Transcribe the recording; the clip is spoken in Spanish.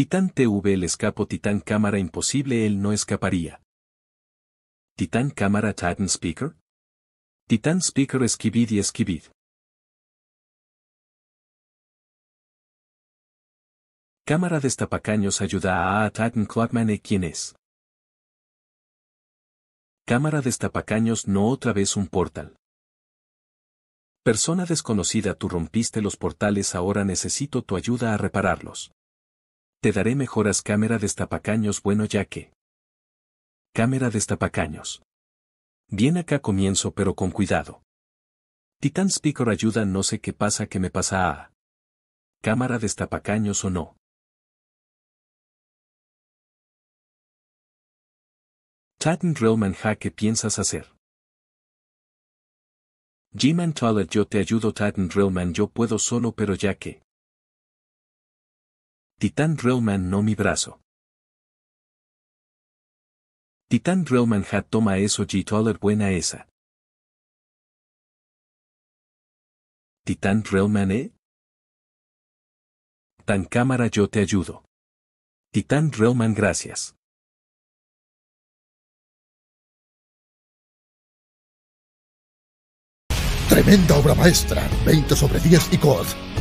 Titán TV el escapo Titán cámara imposible él no escaparía. Titán cámara Titan Speaker. Titán Speaker esquivid y esquivid. Cámara de Estapacaños ayuda a Titan Clockman e ¿eh? quién es. Cámara de Estapacaños no otra vez un portal. Persona desconocida tú rompiste los portales ahora necesito tu ayuda a repararlos. Te daré mejoras cámara de estapacaños. bueno ya que. Cámara de destapacaños. Bien acá comienzo pero con cuidado. Titan Speaker ayuda no sé qué pasa que me pasa a. Cámara estapacaños o no. Titan Drillman Ja, ¿qué piensas hacer? G-Man Toilet. yo te ayudo Titan Drillman yo puedo solo pero ya que. Titan Realman no mi brazo. Titan Realman, hat toma eso y toller buena esa. Titan Realman eh? Tan cámara yo te ayudo. Titan Realman gracias. Tremenda obra maestra, 20 sobre 10 y COD.